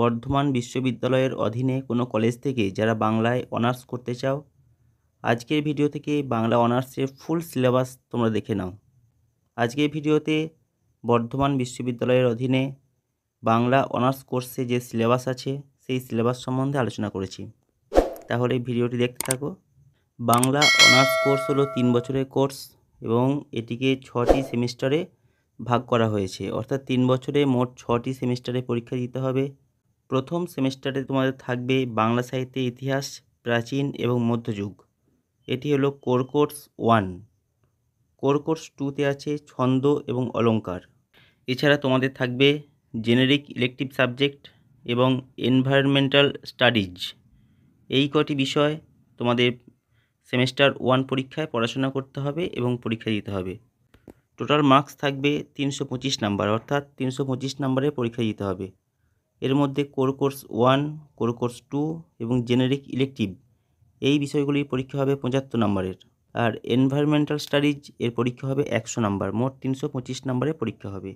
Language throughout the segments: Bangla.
বর্ধমান বিশ্ববিদ্যালয়ের অধীনে কোনো কলেজ থেকে যারা বাংলায় অনার্স করতে চাও আজকের ভিডিও থেকে বাংলা অনার্সের ফুল সিলেবাস তোমরা দেখে নাও আজকের ভিডিওতে বর্ধমান বিশ্ববিদ্যালয়ের অধীনে বাংলা অনার্স কোর্সে যে সিলেবাস আছে সেই সিলেবাস সম্বন্ধে আলোচনা করেছি তাহলে ভিডিওটি দেখতে থাকো বাংলা অনার্স কোর্স হলো তিন বছরের কোর্স এবং এটিকে ছটি সেমিস্টারে ভাগ করা হয়েছে অর্থাৎ তিন বছরে মোট ছটি সেমিস্টারে পরীক্ষা দিতে হবে প্রথম সেমিস্টারে তোমাদের থাকবে বাংলা সাহিত্যে ইতিহাস প্রাচীন এবং মধ্যযুগ এটি হলো কোর কোর্স ওয়ান কোর কোর্স টুতে আছে ছন্দ এবং অলঙ্কার এছাড়া তোমাদের থাকবে জেনেরিক ইলেকটিভ সাবজেক্ট এবং এনভায়রনমেন্টাল স্টাডিজ এই কটি বিষয় তোমাদের সেমিস্টার ওয়ান পরীক্ষায় পড়াশোনা করতে হবে এবং পরীক্ষা দিতে হবে টোটাল মার্কস থাকবে তিনশো পঁচিশ নাম্বার অর্থাৎ তিনশো পঁচিশ নাম্বারে পরীক্ষা দিতে হবে এর মধ্যে core course one core course two এবং জেনেরিক ইলেকটিভ এই বিষয়গুলির পরীক্ষা হবে পঁচাত্তর নম্বরের আর এনভায়রনমেন্টাল স্টাডিজ এর পরীক্ষা হবে একশো নম্বর মোট তিনশো পঁচিশ নম্বরে পরীক্ষা হবে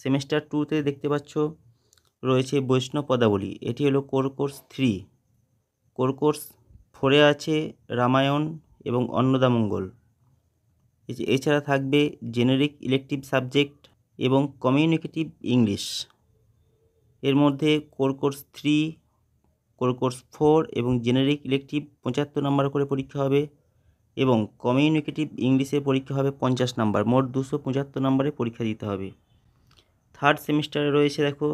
সেমেস্টার টুতে দেখতে পাচ্ছ রয়েছে বৈষ্ণব পদাবলী এটি হলো কোর কোর্স থ্রি কোর কোর্স ফোরে আছে রামায়ণ এবং অন্নদামঙ্গল এছাড়া থাকবে জেনেরিক ইলেকটিভ সাবজেক্ট এবং কমিউনিকেটিভ ইংলিশ এর মধ্যে core course three core course four এবং জেনারিক ইলেকটিভ পঁচাত্তর নম্বর করে পরীক্ষা হবে এবং কমিউনিকেটিভ ইংলিশে পরীক্ষা হবে পঞ্চাশ নাম্বার মোট দুশো পঁচাত্তর নাম্বারে পরীক্ষা দিতে হবে থার্ড সেমিস্টারে রয়েছে দেখো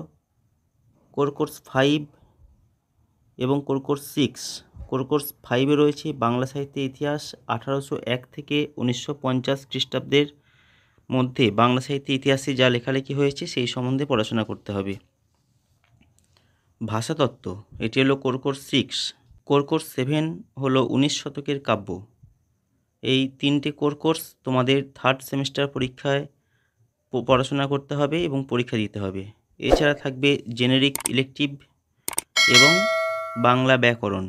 কোর কোর্স ফাইভ এবং core course six core course ফাইভে রয়েছে বাংলা সাহিত্যের ইতিহাস আঠারোশো এক থেকে উনিশশো পঞ্চাশ খ্রিস্টাব্দের মধ্যে বাংলা সাহিত্যের ইতিহাসে যা লেখালেখি হয়েছে সেই সম্বন্ধে পড়াশোনা করতে হবে ভাষাতত্ত্ব এটি হলো কোরকোর সিক্স কোরকোর সেভেন হলো উনিশ শতকের কাব্য এই তিনটে কোর কোর্স তোমাদের থার্ড সেমিস্টার পরীক্ষায় পড়াশোনা করতে হবে এবং পরীক্ষা দিতে হবে এছাড়া থাকবে জেনেরিক ইলেকটিভ এবং বাংলা ব্যাকরণ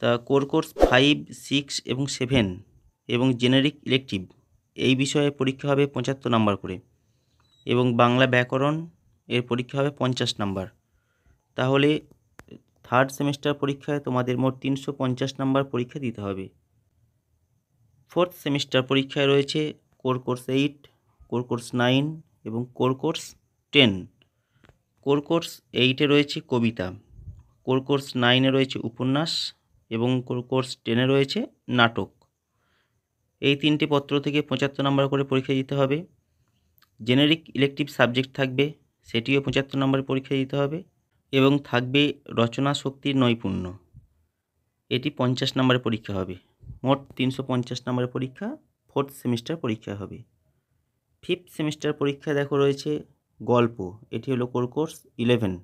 তা কোর কোর্স ফাইভ সিক্স এবং সেভেন এবং জেনেরিক ইলেকটিভ এই বিষয়ে পরীক্ষা হবে পঁচাত্তর নাম্বার করে এবং বাংলা ব্যাকরণ এর পরীক্ষা হবে পঞ্চাশ নাম্বার তাহলে থার্ড সেমিস্টার পরীক্ষায় তোমাদের মোট তিনশো পঞ্চাশ নম্বর পরীক্ষা দিতে হবে ফোর্থ সেমিস্টার পরীক্ষায় রয়েছে core course eight core course nine এবং core course ten core course এইটে রয়েছে কবিতা কোর কোর্স নাইনে রয়েছে উপন্যাস এবং কোর কোর্স টেনে রয়েছে নাটক এই তিনটি পত্র থেকে পঁচাত্তর নম্বর করে পরীক্ষা দিতে হবে জেনেরিক ইলেকটিভ সাবজেক্ট থাকবে সেটিও পঁচাত্তর নম্বরে পরীক্ষা দিতে হবে এবং থাকবে রচনা শক্তির নৈপুণ্য এটি পঞ্চাশ নম্বরের পরীক্ষা হবে মোট তিনশো পঞ্চাশ নম্বরের পরীক্ষা ফোর্থ সেমিস্টার পরীক্ষা হবে ফিফথ সেমিস্টার পরীক্ষা দেখো রয়েছে গল্প এটি হলো কোর কোর্স ইলেভেন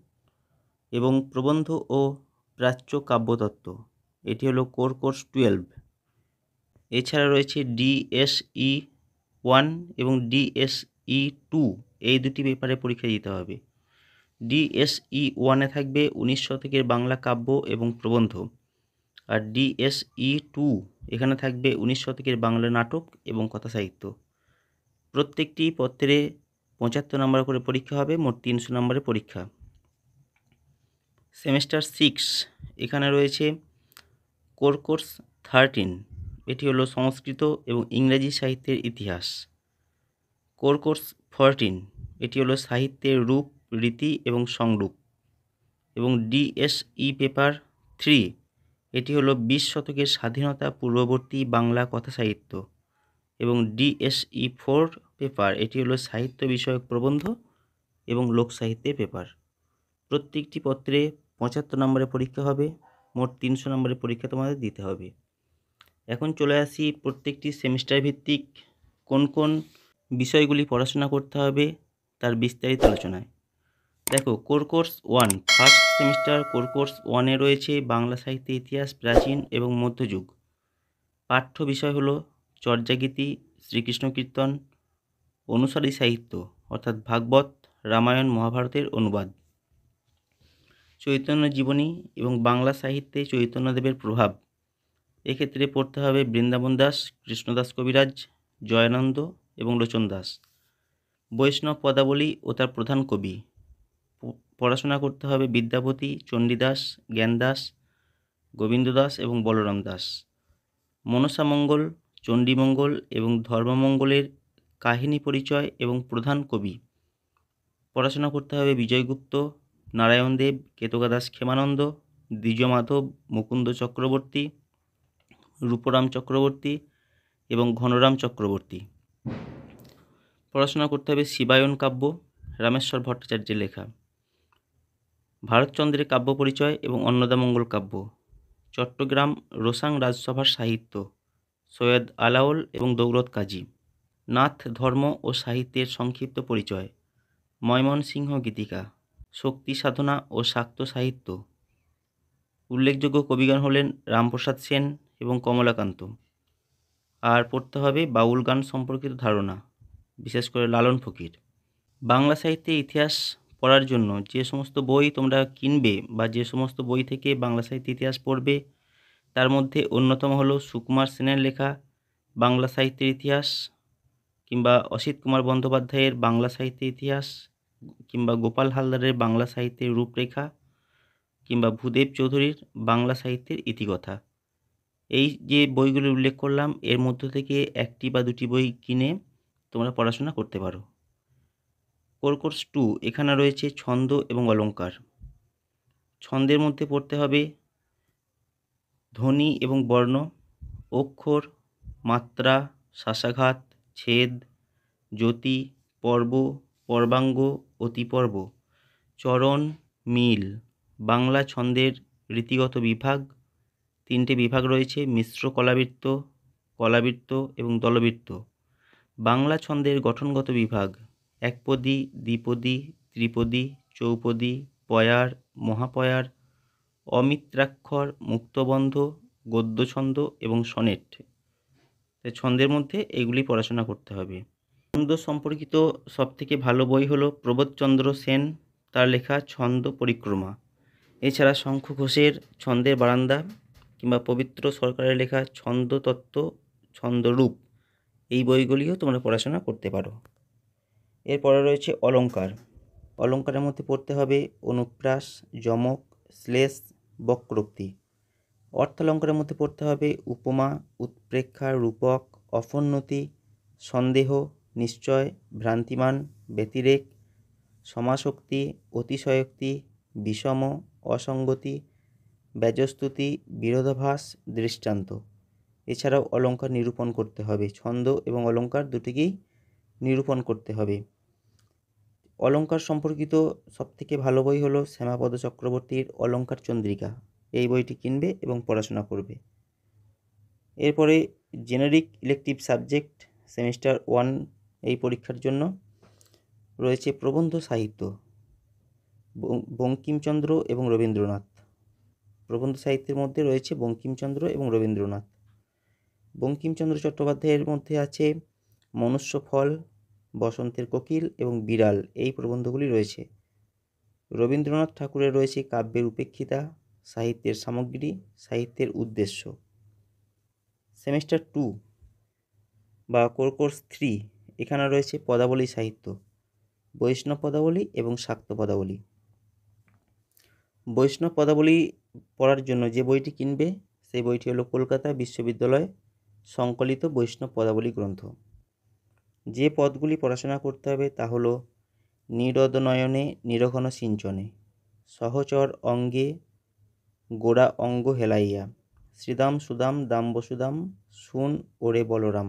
এবং প্রবন্ধ ও প্রাচ্য কাব্যতত্ত্ব এটি হলো কোর কোর্স টুয়েলভ এছাড়া রয়েছে ডিএসই ওয়ান e এবং ডিএসই টু e এই দুটি পেপারে পরীক্ষা দিতে হবে ডিএসই e ওয়ানে থাকবে উনিশ শতকের বাংলা কাব্য এবং প্রবন্ধ আর ডিএসই টু e এখানে থাকবে উনিশ শতকের বাংলা নাটক এবং কথা সাহিত্য প্রত্যেকটি পত্রে পঁচাত্তর নম্বর করে পরীক্ষা হবে মোট তিনশো নম্বরের পরীক্ষা সেমিস্টার সিক্স এখানে রয়েছে কোর কোর্স থার্টিন এটি হলো সংস্কৃত এবং ইংরেজি সাহিত্যের ইতিহাস কোর কোর্স ফরটিন এটি হলো সাহিত্যের রূপ রীতি এবং সংরূপ এবং ডিএসই পেপার থ্রি এটি হলো বিশ শতকের স্বাধীনতা পূর্ববর্তী বাংলা কথা সাহিত্য এবং ডিএসই ফোর পেপার এটি হলো সাহিত্য বিষয়ক প্রবন্ধ এবং লোকসাহিত্যে পেপার প্রত্যেকটি পত্রে পঁচাত্তর নম্বরের পরীক্ষা হবে মোট তিনশো নম্বরের পরীক্ষা তোমাদের দিতে হবে এখন চলে আসি প্রত্যেকটি সেমিস্টার ভিত্তিক কোন কোন বিষয়গুলি পড়াশোনা করতে হবে তার বিস্তারিত আলোচনায় দেখো core course one first semester core course ওয়ানে রয়েছে বাংলা সাহিত্যের ইতিহাস প্রাচীন এবং মধ্যযুগ পাঠ্য বিষয় হলো চর্যাগীতি শ্রীকৃষ্ণ কীর্তন অনুসারী সাহিত্য অর্থাৎ ভাগবত রামায়ণ মহাভারতের অনুবাদ চৈতন্য জীবনী এবং বাংলা সাহিত্যে চৈতন্যদেবের প্রভাব এক্ষেত্রে পড়তে হবে বৃন্দাবন দাস কৃষ্ণদাস কবিরাজ জয়ানন্দ এবং লোচন দাস বৈষ্ণব পদাবলী ও তার প্রধান কবি পড়াশোনা করতে হবে বিদ্যাপতি চণ্ডীদাস জ্ঞানদাস গোবিন্দ দাস এবং বলরাম দাস মনসামঙ্গল চণ্ডীমঙ্গল এবং ধর্মমঙ্গলের কাহিনী পরিচয় এবং প্রধান কবি পড়াশোনা করতে হবে বিজয়গুপ্ত নারায়ণ দেব কেতকাদাস ক্ষেমানন্দ দ্বিজমাধব মুকুন্দ চক্রবর্তী রূপরাম চক্রবর্তী এবং ঘনরাম চক্রবর্তী পড়াশোনা করতে হবে শিবায়ন কাব্য রামেশ্বর ভট্টাচার্যের লেখা ভারতচন্দ্রের কাব্য পরিচয় এবং অন্নদামঙ্গল কাব্য চট্টগ্রাম রোসাং রাজসভার সাহিত্য সৈয়দ আলাউল এবং দৌরত কাজী নাথ ধর্ম ও সাহিত্যের সংক্ষিপ্ত পরিচয় ময়মনসিংহ গীতিকা শক্তি সাধনা ও শাক্ত সাহিত্য উল্লেখযোগ্য কবিগান হলেন রামপ্রসাদ সেন এবং কমলাকান্ত আর পড়তে হবে বাউল গান সম্পর্কিত ধারণা বিশেষ করে লালন ফকির বাংলা সাহিত্যে ইতিহাস পড়ার জন্য যে সমস্ত বই তোমরা কিনবে বা যে সমস্ত বই থেকে বাংলা সাহিত্য ইতিহাস পড়বে তার মধ্যে অন্যতম হলো সুকুমার সেনের লেখা বাংলা সাহিত্যের ইতিহাস কিংবা অসিত কুমার বন্দ্যোপাধ্যায়ের বাংলা সাহিত্যের ইতিহাস কিংবা গোপাল হালদারের বাংলা সাহিত্যের রূপরেখা কিংবা ভূদেব চৌধুরীর বাংলা সাহিত্যের ইতিকথা এই যে বইগুলি উল্লেখ করলাম এর মধ্য থেকে একটি বা দুটি বই কিনে তোমরা পড়াশোনা করতে পারো কোর্স টু এখানে রয়েছে ছন্দ এবং অলঙ্কার ছন্দের মধ্যে পড়তে হবে ধ্বনি এবং বর্ণ অক্ষর মাত্রা শ্বাসাঘাত ছেদ জ্যোতি পর্ব পর্বাঙ্গ অতিপর্ব চরণ মিল বাংলা ছন্দের রীতিগত বিভাগ তিনটে বিভাগ রয়েছে মিশ্র কলাবৃত্ত কলাবৃত্ত এবং দলবৃত্ত বাংলা ছন্দের গঠনগত বিভাগ একপদী দ্বিপদী ত্রিপদী চৌপদী পয়ার মহাপয়ার অমিত্রাক্ষর মুক্তবন্ধ গদ্যছন্দ এবং সনেট ছন্দের মধ্যে এগুলি পড়াশোনা করতে হবে ছন্দ সম্পর্কিত সবথেকে ভালো বই হলো প্রবোধচন্দ্র সেন তার লেখা ছন্দ পরিক্রমা এছাড়া শঙ্খ ঘোষের ছন্দের বারান্দা কিংবা পবিত্র সরকারের লেখা ছন্দ তত্ত্ব ছন্দরূপ এই বইগুলিও তোমরা পড়াশোনা করতে পারো এরপরে রয়েছে অলঙ্কার অলঙ্কারের মধ্যে পড়তে হবে অনুপ্রাস যমক শ্লেষ বক্রোক্তি অর্থালঙ্কারের মধ্যে পড়তে হবে উপমা উৎপ্রেক্ষা রূপক অফোন্নতি সন্দেহ নিশ্চয় ভ্রান্তিমান ব্যতিরেক সমাশক্তি অতিশয়োক্তি বিষম অসঙ্গতি ব্যজস্তুতি বিরোধাভাস দৃষ্টান্ত এছাড়াও অলঙ্কার নিরূপণ করতে হবে ছন্দ এবং অলঙ্কার দুটিকেই নিরূপণ করতে হবে অলঙ্কার সম্পর্কিত সবথেকে ভালো বই হলো শ্যামাপদ চক্রবর্তীর অলঙ্কার চন্দ্রিকা এই বইটি কিনবে এবং পড়াশোনা করবে এরপরে generic elective subject semester one এই পরীক্ষার জন্য রয়েছে প্রবন্ধ সাহিত্য বঙ্কিমচন্দ্র এবং রবীন্দ্রনাথ প্রবন্ধ সাহিত্যের মধ্যে রয়েছে বঙ্কিমচন্দ্র এবং রবীন্দ্রনাথ বঙ্কিমচন্দ্র চট্টোপাধ্যায়ের মধ্যে আছে মনুষ্য ফল বসন্তের কোকিল এবং বিড়াল এই প্রবন্ধগুলি রয়েছে রবীন্দ্রনাথ ঠাকুরের রয়েছে কাব্যের উপেক্ষিতা সাহিত্যের সামগ্রী সাহিত্যের উদ্দেশ্য সেমিস্টার টু বা কোর্কোর্স থ্রি এখানে রয়েছে পদাবলী সাহিত্য বৈষ্ণব পদাবলী এবং শাক্ত পদাবলী বৈষ্ণব পদাবলী পড়ার জন্য যে বইটি কিনবে সেই বইটি হলো কলকাতা বিশ্ববিদ্যালয় সংকলিত বৈষ্ণব পদাবলী গ্রন্থ যে পদগুলি পড়াশোনা করতে হবে তা হলো নিরদনয়নে নিরঘন সিঞ্চনে সহচর অঙ্গে গোড়া অঙ্গ হেলাইয়া শ্রীদাম সুদাম দাম বসুদাম শুন ওরে বলরাম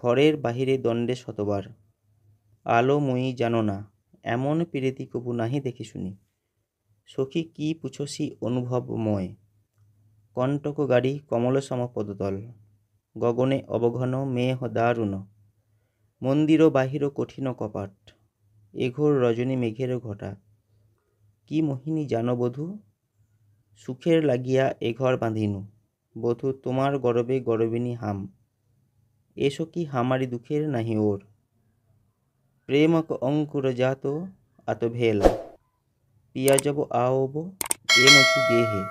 ঘরের বাহিরে দণ্ডে শতবার আলো মুই জানো না এমন পীড়িতি কবু নাহি দেখি শুনি সখী কি পুছসি অনুভবময় কণ্টক গাড়ি কমল পদতল গগনে অবঘন মেহ দারুণ মন্দির বাহির কঠিন কপাট এঘোর রজনী মেঘের ঘটা কি মোহিনী জানো বধূ সুখের লাগিয়া এঘর বাঁধিনু বধূ তোমার গরবে গরবিনী হাম এসো কি হামারি দুঃখের নাহি ওর প্রেমক অঙ্কুর জাত আত ভেলা পিয়া যাব আওব এ মছু গেহে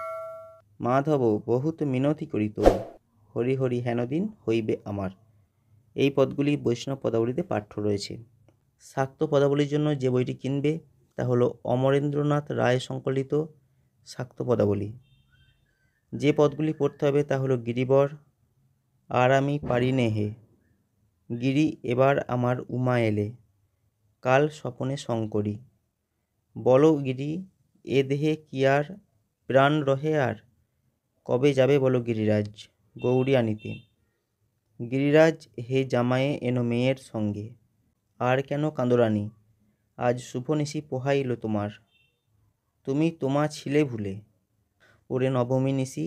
মাধব বহুত মিনতি করিত হরি হরি হেনদিন হইবে আমার এই পদগুলি বৈষ্ণব পদাবলীতে পাঠ্য রয়েছে শাক্ত পদাবলীর জন্য যে বইটি কিনবে তা হলো অমরেন্দ্রনাথ রায় সংকলিত শাক্ত পদাবলী যে পদগুলি পড়তে হবে তা হলো গিরিবর আর আমি পারি নেহে গিরি এবার আমার উমা এলে কাল স্বপনে শঙ্করী বলো গিরি এ দেহে কি আর প্রাণ রহে আর কবে যাবে বলো গিরিরাজ গৌরী আনিতে গিরিরাজ হে জামায়ে এনো মেয়ের সঙ্গে আর কেন কাঁদরানি আজ শুভনিশি পোহাইল তোমার তুমি তোমা ছিলে ভুলে ওরে নবমী নিশি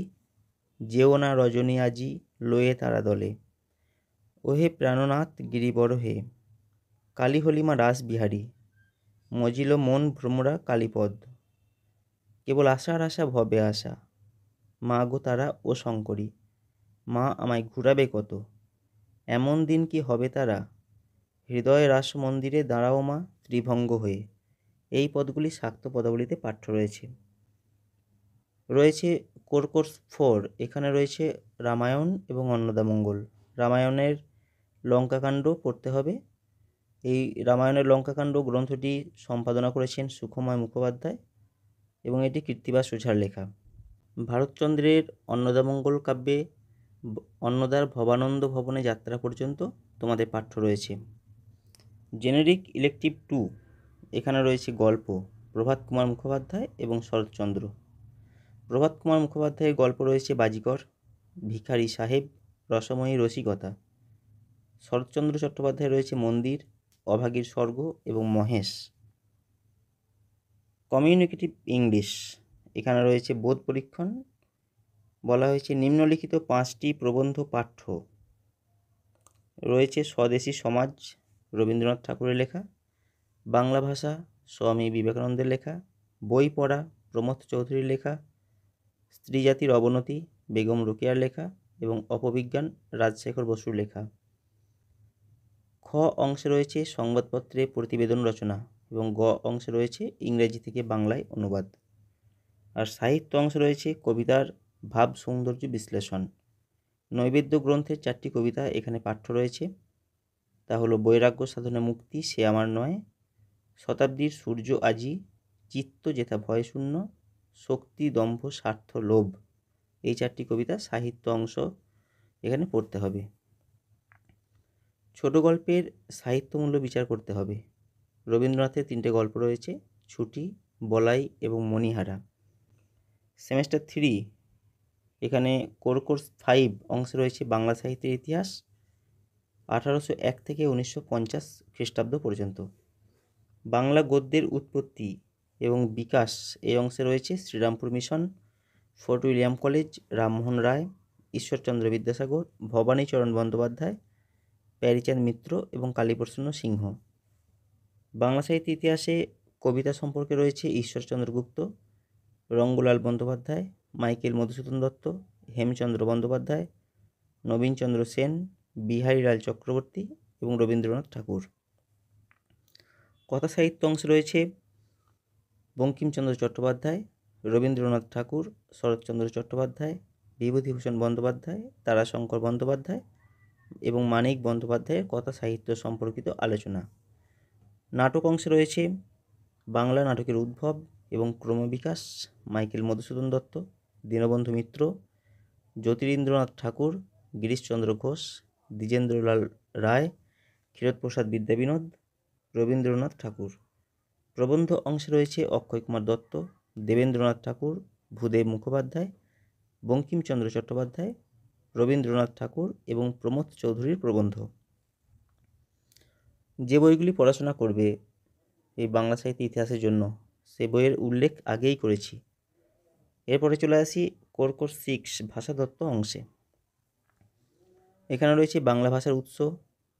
যেও না রজনী আজি লয়ে তারা দলে ওহে প্রাণনাথ গিরিবর হে কালী হলিমা রাসবিহারী মজিল মন ভ্রমরা কালীপদ কেবল আশার আশা ভবে আশা মা গো তারা ও শঙ্করী মা আমায় ঘুরাবে কত এমন দিন কি হবে তারা হৃদয় রাস মন্দিরে দাঁড়াও মা ত্রিভঙ্গ হয়ে এই পদগুলি শাক্ত পদাবলিতে পাঠ্য রয়েছে রয়েছে কোরকোর্স ফোর এখানে রয়েছে রামায়ণ এবং অন্নদামঙ্গল রামায়ণের লঙ্কাকাণ্ড পড়তে হবে এই রামায়ণের লঙ্কাকাণ্ড গ্রন্থটি সম্পাদনা করেছেন সুখময় মুখোপাধ্যায় এবং এটি কীর্তিবাস ওঝার লেখা ভারতচন্দ্রের অন্নদামঙ্গল কাব্যে অন্নদার ভবানন্দ ভবনে যাত্রা পর্যন্ত তোমাদের পাঠ্য রয়েছে জেনেরিক ইলেকটিভ টু এখানে রয়েছে গল্প প্রভাত কুমার মুখোপাধ্যায় এবং শরৎচন্দ্র প্রভাত কুমার মুখোপাধ্যায়ের গল্প রয়েছে বাজিকর ভিখারি সাহেব রসময়ী রসিকতা শরৎচন্দ্র চট্টোপাধ্যায় রয়েছে মন্দির অভাগীর স্বর্গ এবং মহেশ কমিউনিকেটিভ ইংলিশ এখানে রয়েছে বোধ পরীক্ষণ বলা হয়েছে নিম্নলিখিত পাঁচটি প্রবন্ধ পাঠ্য রয়েছে স্বদেশী সমাজ রবীন্দ্রনাথ ঠাকুরের লেখা বাংলা ভাষা স্বামী বিবেকানন্দের লেখা বই পড়া প্রমথ চৌধুরীর লেখা স্ত্রী জাতির অবনতি বেগম রোকেয়ার লেখা এবং অপবিজ্ঞান রাজশেখর বসুর লেখা খ অংশে রয়েছে সংবাদপত্রে প্রতিবেদন রচনা এবং গ অংশে রয়েছে ইংরেজি থেকে বাংলায় অনুবাদ আর সাহিত্য অংশ রয়েছে কবিতার ভাব সৌন্দর্য বিশ্লেষণ নৈবেদ্য গ্রন্থের চারটি কবিতা এখানে পাঠ্য রয়েছে তা হলো বৈরাগ্য সাধনে মুক্তি সে আমার নয় শতাব্দীর সূর্য আজি চিত্ত যেথা ভয়শূন্য শক্তি দম্ভ স্বার্থ লোভ এই চারটি কবিতা সাহিত্য অংশ এখানে পড়তে হবে ছোট গল্পের সাহিত্যমূল্য বিচার করতে হবে রবীন্দ্রনাথের তিনটে গল্প রয়েছে ছুটি বলাই এবং মণিহারা সেমেস্টার থ্রি এখানে কোর কোর্স ফাইভ অংশে রয়েছে বাংলা সাহিত্যের ইতিহাস আঠারোশো এক থেকে উনিশশো পঞ্চাশ খ্রিস্টাব্দ পর্যন্ত বাংলা গদ্যের উৎপত্তি এবং বিকাশ এই অংশে রয়েছে Serampore mission Fort William college Rammohan Roy Ishwarchandra Vidyasagar Bhabanicharan Bandyopadhyay Pyarichand Mitra এবং কালীপ্রসন্ন সিংহ বাংলা সাহিত্য ইতিহাসে কবিতা সম্পর্কে রয়েছে ঈশ্বরচন্দ্র গুপ্ত রঙ্গলাল বন্দ্যোপাধ্যায় মাইকেল মধুসূদন দত্ত হেমচন্দ্র বন্দ্যোপাধ্যায় নবীনচন্দ্র সেন বিহারী লাল চক্রবর্তী এবং রবীন্দ্রনাথ ঠাকুর কথা সাহিত্য অংশ রয়েছে বঙ্কিমচন্দ্র চট্টোপাধ্যায় রবীন্দ্রনাথ ঠাকুর শরৎচন্দ্র চট্টোপাধ্যায় বিভূতিভূষণ বন্দ্যোপাধ্যায় তারাশঙ্কর বন্দ্যোপাধ্যায় এবং মানিক বন্দ্যোপাধ্যায়ের কথা সাহিত্য সম্পর্কিত আলোচনা নাটক অংশে রয়েছে বাংলা নাটকের উদ্ভব এবং ক্রমবিকাশ মাইকেল মধুসূদন দত্ত দীনবন্ধু মিত্র জ্যোতিরিন্দ্রনাথ ঠাকুর গিরিশচন্দ্র ঘোষ দ্বিজেন্দ্রলাল রায় ক্ষীরোদপ্রসাদ বিদ্যাবিনোদ রবীন্দ্রনাথ ঠাকুর প্রবন্ধ অংশে রয়েছে অক্ষয় কুমার দত্ত দেবেন্দ্রনাথ ঠাকুর ভূদেব মুখোপাধ্যায় বঙ্কিমচন্দ্র চট্টোপাধ্যায় রবীন্দ্রনাথ ঠাকুর এবং প্রমোদ চৌধুরীর প্রবন্ধ যে বইগুলি পড়াশোনা করবে এই বাংলা সাহিত্য ইতিহাসের জন্য সে বইয়ের উল্লেখ আগেই করেছি এরপরে চলে আসি কোরকোর সিক্স ভাষাতত্ত্ব অংশে এখানে রয়েছে বাংলা ভাষার উৎস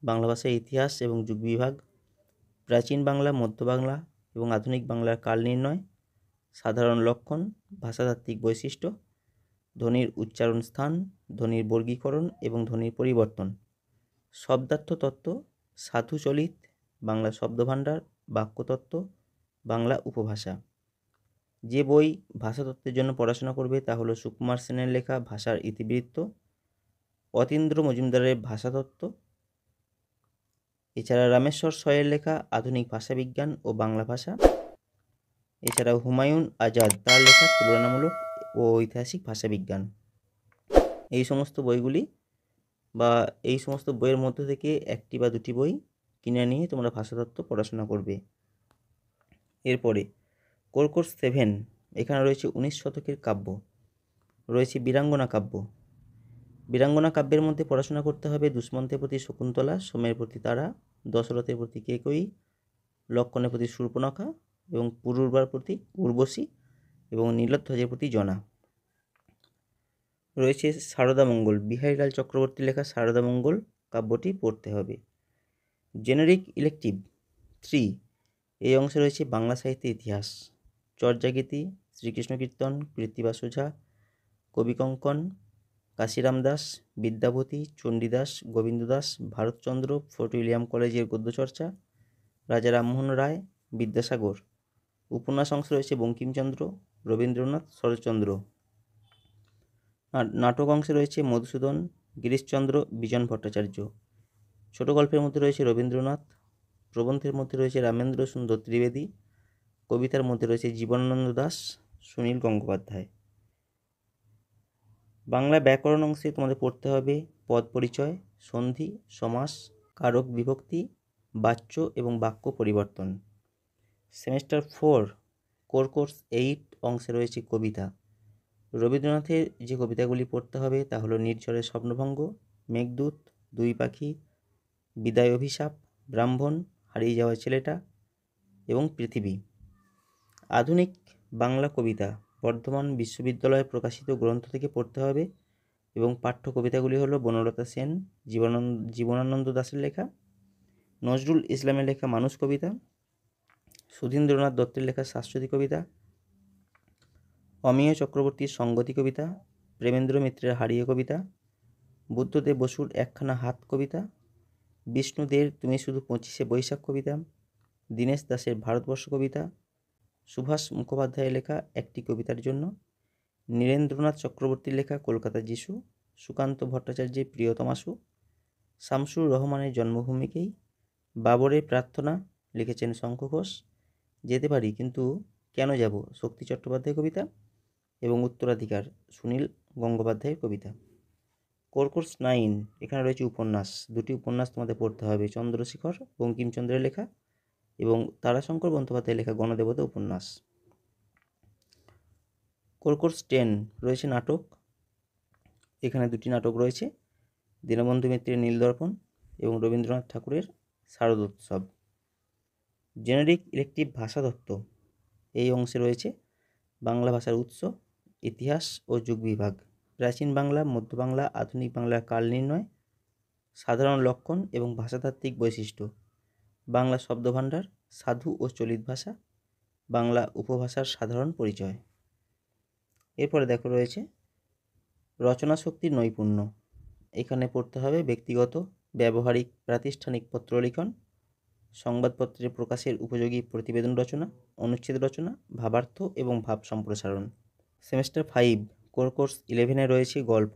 বাংলা ভাষার ইতিহাস এবং যুগ বিভাগ প্রাচীন বাংলা মধ্য বাংলা এবং আধুনিক বাংলার কাল নির্ণয় সাধারণ লক্ষণ ভাষাতাত্ত্বিক বৈশিষ্ট্য ধ্বনির উচ্চারণ স্থান ধ্বনির বর্গীকরণ এবং ধ্বনির পরিবর্তন শব্দার্থ তত্ত্ব সাধুচলিত বাংলা শব্দভাণ্ডার বাক্যতত্ত্ব বাংলা উপভাষা যে বই ভাষাতত্ত্বের জন্য পড়াশোনা করবে তা হলো সুকুমার সেনের লেখা ভাষার ইতিবৃত্ত অতীন্দ্র মজুমদারের ভাষাতত্ত্ব এছাড়া রামেশ্বর সয়ের লেখা আধুনিক ভাষাবিজ্ঞান ও বাংলা ভাষা এছাড়াও হুমায়ুন আজাদ তার লেখা তুলনামূলক ও ঐতিহাসিক ভাষাবিজ্ঞান এই সমস্ত বইগুলি বা এই সমস্ত বইয়ের মধ্যে থেকে একটি বা দুটি বই কিনে নিয়ে তোমরা ভাষাতত্ত্ব পড়াশোনা করবে এরপরে কোরকোর সেভেন এখানে রয়েছে উনিশ শতকের কাব্য রয়েছে বীরাঙ্গনা কাব্য বীরাঙ্গনা কাব্যের মধ্যে পড়াশোনা করতে হবে দুষ্মন্তের প্রতি শকুন্তলা সোমের প্রতি তারা দশরথের প্রতি কেকই লক্ষণের প্রতি সূর্পনখা এবং পুরুর্বার প্রতি উর্বশী এবং নীলধ্বজের প্রতি জনা রয়েছে শারদামঙ্গল বিহারীলাল চক্রবর্তী লেখা শারদামঙ্গল কাব্যটি পড়তে হবে জেনারিক ইলেকটিভ থ্রি এই অংশে রয়েছে বাংলা সাহিত্যের ইতিহাস চর্যাগীতি শ্রীকৃষ্ণ কীর্তন কৃত্তিবাস ওঝা কবিকঙ্কন কাশিরাম দাস বিদ্যাপতি চণ্ডীদাস গোবিন্দ দাস ভারতচন্দ্র ফোর্ট উইলিয়াম কলেজের গদ্যচর্চা রাজা রামমোহন রায় বিদ্যাসাগর উপন্যাস অংশ রয়েছে বঙ্কিমচন্দ্র রবীন্দ্রনাথ শরৎচন্দ্র নাটক অংশে রয়েছে মধুসূদন গিরিশচন্দ্র বিজন ভট্টাচার্য ছোট গল্পের মধ্যে রয়েছে রবীন্দ্রনাথ প্রবন্ধের মধ্যে রয়েছে রামেন্দ্র সুন্দর ত্রিবেদী কবিতার মধ্যে রয়েছে জীবনানন্দ দাস সুনীল গঙ্গোপাধ্যায় বাংলা ব্যাকরণ অংশে তোমাদের পড়তে হবে পদ পরিচয় সন্ধি সমাস কারক বিভক্তি বাচ্য এবং বাক্য পরিবর্তন semester four core course eight অংশে রয়েছে কবিতা রবীন্দ্রনাথের যে কবিতাগুলি পড়তে হবে তা হলো নির্ঝরের স্বপ্নভঙ্গ মেঘদূত দুই পাখি বিদায় অভিশাপ ব্রাহ্মণ হারিয়ে যাওয়া ছেলেটা এবং পৃথিবী আধুনিক বাংলা কবিতা বর্ধমান বিশ্ববিদ্যালয়ে প্রকাশিত গ্রন্থ থেকে পড়তে হবে এবং পাঠ্য কবিতাগুলি হলো বনলতা সেন জীবনানন্দ জীবনানন্দ দাসের লেখা নজরুল ইসলামের লেখা মানুষ কবিতা সুধীন্দ্রনাথ দত্তের লেখা শাশ্বতী কবিতা অমিয় চক্রবর্তীর সঙ্গতি কবিতা প্রেমেন্দ্র মিত্রের হারিয়ে কবিতা বুদ্ধদেব বসুর একখানা হাত কবিতা বিষ্ণুদের তুমি শুধু পঁচিশে বৈশাখ কবিতা দীনেশ দাসের ভারতবর্ষ কবিতা সুভাষ মুখোপাধ্যায়ের লেখা একটি কবিতার জন্য নীরেন্দ্রনাথ চক্রবর্তীর লেখা কলকাতা যিশু সুকান্ত ভট্টাচার্যের প্রিয়তমাসু শামসুর রহমানের জন্মভূমিকেই বাবরের প্রার্থনা লিখেছেন শঙ্খ ঘোষ যেতে পারি কিন্তু কেন যাব শক্তি চট্টোপাধ্যায় কবিতা এবং উত্তরাধিকার সুনীল গঙ্গোপাধ্যায়ের কবিতা কোর কোর্স নাইন এখানে রয়েছে উপন্যাস দুটি উপন্যাস তোমাদের পড়তে হবে চন্দ্রশেখর বঙ্কিমচন্দ্রের লেখা এবং তারাশঙ্কর বন্দ্যোপাধ্যায় লেখা গণদেবতা উপন্যাস কোরকোর্স টেন রয়েছে নাটক এখানে দুটি নাটক রয়েছে দীনবন্ধু মিত্রের নীলদর্পণ এবং রবীন্দ্রনাথ ঠাকুরের শারদোৎসব জেনারিক ইলেকটিভ ভাষা তত্ত্ব এই অংশে রয়েছে বাংলা ভাষার উৎস ইতিহাস ও যুগ বিভাগ প্রাচীন বাংলা মধ্য বাংলা আধুনিক বাংলার কাল নির্ণয় সাধারণ লক্ষণ এবং ভাষাতাত্ত্বিক বৈশিষ্ট্য বাংলা শব্দভাণ্ডার সাধু ও চলিত ভাষা বাংলা উপভাষার সাধারণ পরিচয় এরপরে দেখো রয়েছে রচনা শক্তির নৈপুণ্য এখানে পড়তে হবে ব্যক্তিগত ব্যবহারিক প্রাতিষ্ঠানিক পত্রলিখন সংবাদপত্রে প্রকাশের উপযোগী প্রতিবেদন রচনা অনুচ্ছেদ রচনা ভাবার্থ এবং ভাব সম্প্রসারণ সেমেস্টার ফাইভ কোর কোর্স ইলেভেনে রয়েছে গল্প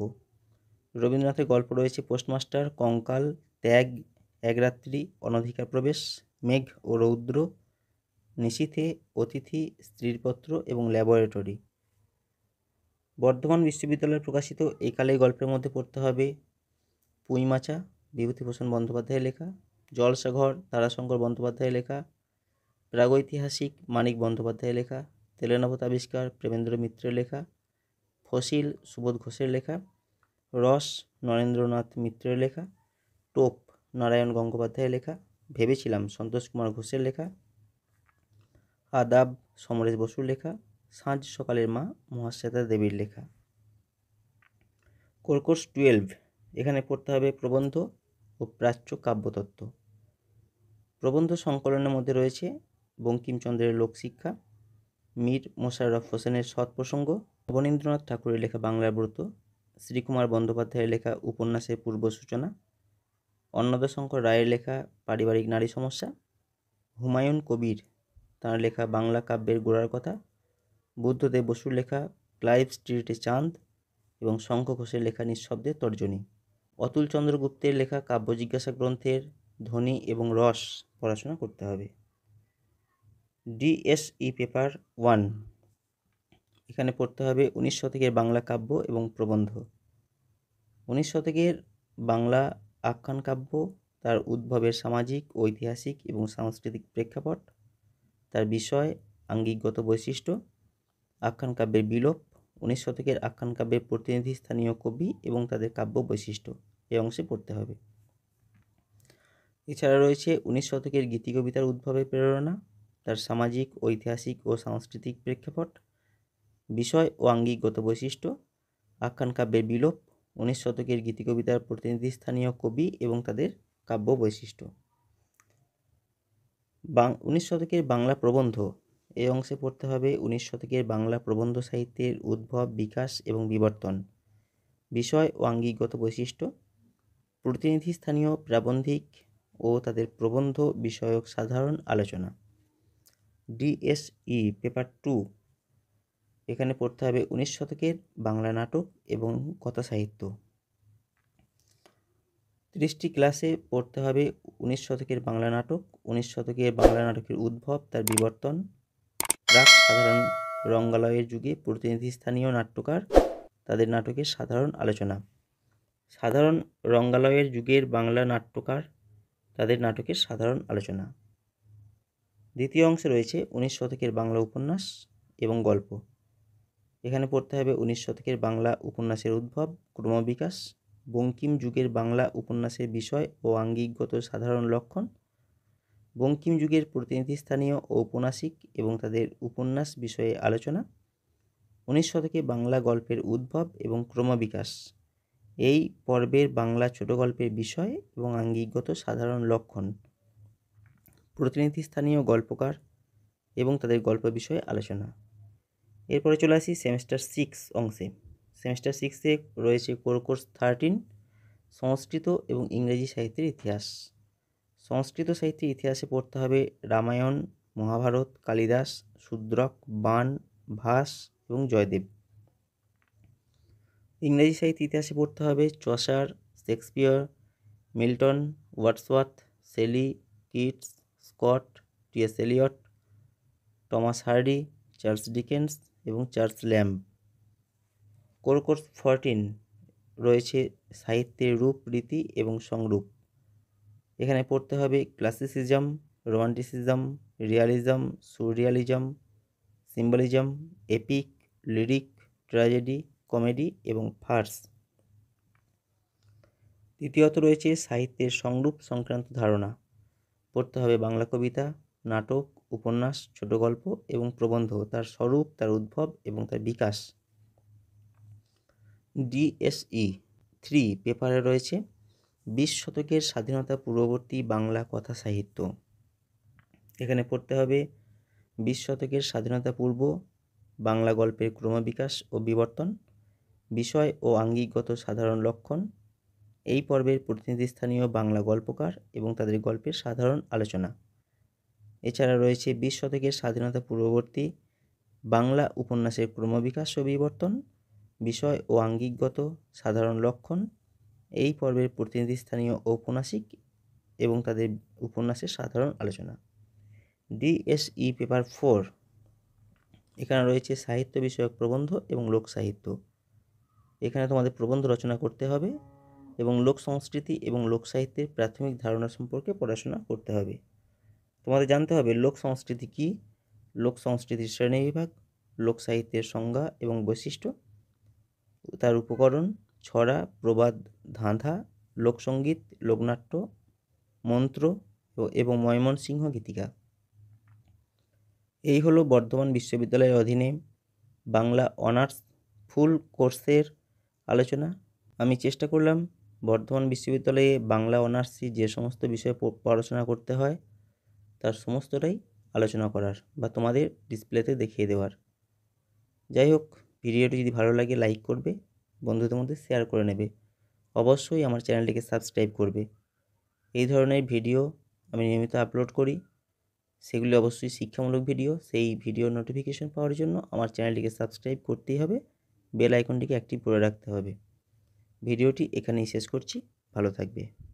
রবীন্দ্রনাথের গল্প রয়েছে পোস্টমাস্টার কঙ্কাল ত্যাগ এক রাত্রি অনধিকার প্রবেশ মেঘ ও রৌদ্র নিশীথে অতিথি স্ত্রীর পত্র এবং ল্যাবরেটরি বর্ধমান বিশ্ববিদ্যালয়ে প্রকাশিত এই গল্পের মধ্যে পড়তে হবে পুঁইমাচা বিভূতিভূষণ বন্দ্যোপাধ্যায়ের লেখা জলসাঘর তারাশঙ্কর বন্দ্যোপাধ্যায়ের লেখা প্রাগৈতিহাসিক মানিক বন্দ্যোপাধ্যায়ের লেখা তেলেনবত আবিষ্কার প্রেমেন্দ্র মিত্রের লেখা ফসিল সুবোধ ঘোষের লেখা রস নরেন্দ্রনাথ মিত্রের লেখা টোপ নারায়ণ গঙ্গোপাধ্যায়ের লেখা ভেবেছিলাম সন্তোষ কুমার ঘোষের লেখা আদাব সমরেশ বসুর লেখা সাঁঝ সকালের মা মহাশ্বেতা দেবীর লেখা কোর্কোর্স টুয়েলভ এখানে পড়তে হবে প্রবন্ধ ও প্রাচ্য কাব্যতত্ত্ব প্রবন্ধ সংকলনের মধ্যে রয়েছে বঙ্কিমচন্দ্রের লোকশিক্ষা মীর মোশাররফ হোসেনের সৎ প্রসঙ্গ অবনীন্দ্রনাথ ঠাকুরের লেখা বাংলার ব্রত শ্রীকুমার বন্দ্যোপাধ্যায়ের লেখা উপন্যাসের পূর্ব সূচনা অন্নদাশঙ্কর রায়ের লেখা পারিবারিক নারী সমস্যা হুমায়ুন কবির তাঁর লেখা বাংলা কাব্যের গোড়ার কথা বুদ্ধদেব বসুর লেখা ক্লাইভ স্ট্রিটে চাঁদ এবং শঙ্খ ঘোষের লেখা নিঃশব্দে তর্জনী অতুল চন্দ্রগুপ্তের লেখা কাব্য জিজ্ঞাসা গ্রন্থের ধ্বনি এবং রস পড়াশোনা করতে হবে ডিএসই পেপার ওয়ান এখানে পড়তে হবে উনিশ শতকের বাংলা কাব্য এবং প্রবন্ধ উনিশ শতকের বাংলা আখ্যান কাব্য তার উদ্ভবের সামাজিক ঐতিহাসিক এবং সাংস্কৃতিক প্রেক্ষাপট তার বিষয় আঙ্গিকগত বৈশিষ্ট্য আখ্যান কাব্যের বিলোপ উনিশ শতকের আখ্যান কাব্যের প্রতিনিধি স্থানীয় কবি এবং তাদের কাব্য বৈশিষ্ট্য এ অংশে পড়তে হবে এছাড়া রয়েছে উনিশ শতকের গীতিকবিতার উদ্ভবের প্রেরণা তার সামাজিক ঐতিহাসিক ও সাংস্কৃতিক প্রেক্ষাপট বিষয় ও আঙ্গিকগত বৈশিষ্ট্য আখ্যান কাব্যের বিলোপ উনিশ শতকের গীতি কবিতার প্রতিনিধি স্থানীয় কবি এবং তাদের কাব্য বৈশিষ্ট্য বাং উনিশ শতকের বাংলা প্রবন্ধ এই অংশে পড়তে হবে উনিশ শতকের বাংলা প্রবন্ধ সাহিত্যের উদ্ভব বিকাশ এবং বিবর্তন বিষয় ও আঙ্গিকগত বৈশিষ্ট্য প্রতিনিধি স্থানীয় প্রাবন্ধিক ও তাদের প্রবন্ধ বিষয়ক সাধারণ আলোচনা ডিএসই পেপার টু এখানে পড়তে হবে উনিশ শতকের বাংলা নাটক এবং কথা সাহিত্য তিরিশটি ক্লাসে পড়তে হবে উনিশ শতকের বাংলা নাটক উনিশ শতকের বাংলা নাটকের উদ্ভব তার বিবর্তন প্রাক সাধারণ রঙ্গালয়ের যুগে প্রতিনিধি স্থানীয় নাট্যকার তাদের নাটকের সাধারণ আলোচনা সাধারণ রঙ্গালয়ের যুগের বাংলা নাট্যকার তাদের নাটকের সাধারণ আলোচনা দ্বিতীয় অংশে রয়েছে উনিশ শতকের বাংলা উপন্যাস এবং গল্প এখানে পড়তে হবে উনিশ শতকের বাংলা উপন্যাসের উদ্ভব ক্রমবিকাশ বঙ্কিম যুগের বাংলা উপন্যাসের বিষয় ও আঙ্গিকগত সাধারণ লক্ষণ বঙ্কিম যুগের প্রতিনিধিস্থানীয় ঔপন্যাসিক এবং তাদের উপন্যাস বিষয়ে আলোচনা উনিশ শতকে বাংলা গল্পের উদ্ভব এবং ক্রমবিকাশ এই পর্বের বাংলা ছোট গল্পের বিষয় এবং আঙ্গিকগত সাধারণ লক্ষণ প্রতিনিধিস্থানীয় গল্পকার এবং তাদের গল্প বিষয়ে আলোচনা এরপরে চলে আসি সেমিস্টার সিক্স অংশে সেমিস্টার সিক্সে রয়েছে কোর কোর্স থার্টিন সংস্কৃত এবং ইংরেজি সাহিত্যের ইতিহাস সংস্কৃত সাহিত্যের ইতিহাসে পড়তে হবে রামায়ণ মহাভারত কালিদাস শূদ্রক বান ভাস এবং জয়দেব ইংরেজি সাহিত্য ইতিহাসে পড়তে হবে Chaucer Shakespeare Milton Wordsworth Shelley Keats Scott TS Eliot Thomas Hardy Charles Dickens এবং চার্চ ল্যাম্প কোরকোর্স ফরটিন রয়েছে সাহিত্যের রূপ রীতি এবং সংরূপ এখানে পড়তে হবে classicism romanticism realism surrealism symbolism epic lyric tragedy comedy এবং ফার্স তৃতীয়ত রয়েছে সাহিত্যের সংরূপ সংক্রান্ত ধারণা পড়তে হবে বাংলা কবিতা নাটক উপন্যাস ছোট গল্প এবং প্রবন্ধ তার স্বরূপ তার উদ্ভব এবং তার বিকাশ ডিএসই থ্রি পেপারে রয়েছে বিশ শতকের স্বাধীনতা পূর্ববর্তী বাংলা কথা সাহিত্য এখানে পড়তে হবে বিশ শতকের স্বাধীনতা পূর্ব বাংলা গল্পের ক্রমবিকাশ ও বিবর্তন বিষয় ও আঙ্গিকগত সাধারণ লক্ষণ এই পর্বের প্রতিনিধিস্থানীয় বাংলা গল্পকার এবং তাদের গল্পের সাধারণ আলোচনা এছাড়া রয়েছে বিশ শতকের স্বাধীনতা পূর্ববর্তী বাংলা উপন্যাসের ক্রমবিকাশ ও বিবর্তন বিষয় ও আঙ্গিকগত সাধারণ লক্ষণ এই পর্বের প্রতিনিধিস্থানীয় ঔপন্যাসিক এবং তাদের উপন্যাসের সাধারণ আলোচনা ডিএসই পেপার ফোর এখানে রয়েছে সাহিত্য বিষয়ক প্রবন্ধ এবং লোক সাহিত্য এখানে তোমাদের প্রবন্ধ রচনা করতে হবে এবং লোক সংস্কৃতি এবং লোক সাহিত্যের প্রাথমিক ধারণা সম্পর্কে পড়াশোনা করতে হবে তোমাদের জানতে হবে লোক সংস্কৃতি কী লোক সংস্কৃতির শ্রেণী বিভাগ লোক সাহিত্যের সংজ্ঞা এবং বৈশিষ্ট্য তার উপকরণ ছড়া প্রবাদ ধাঁধা লোকসঙ্গীত লোকনাট্য মন্ত্র এবং ময়মনসিংহ গীতিকা এই হলো বর্ধমান বিশ্ববিদ্যালয়ের অধীনে বাংলা অনার্স ফুল কোর্সের আলোচনা আমি চেষ্টা করলাম বর্ধমান বিশ্ববিদ্যালয়ে বাংলা অনার্সে যে সমস্ত বিষয়ে পড়াশোনা করতে হয় তার সমস্তটাই আলোচনা করার বা তোমাদের ডিসপ্লেতে দেখিয়ে দেওয়ার যাই হোক ভিডিওটি যদি ভালো লাগে লাইক করবে বন্ধুদের মধ্যে শেয়ার করে নেবে অবশ্যই আমার চ্যানেলটিকে সাবস্ক্রাইব করবে এই ধরনের ভিডিও আমি নিয়মিত আপলোড করি সেগুলি অবশ্যই শিক্ষামূলক ভিডিও সেই ভিডিও নোটিফিকেশন পাওয়ার জন্য আমার চ্যানেলটিকে সাবস্ক্রাইব করতেই হবে বেল আইকনটিকে অ্যাক্টিভ করে রাখতে হবে ভিডিওটি এখানেই শেষ করছি ভালো থাকবে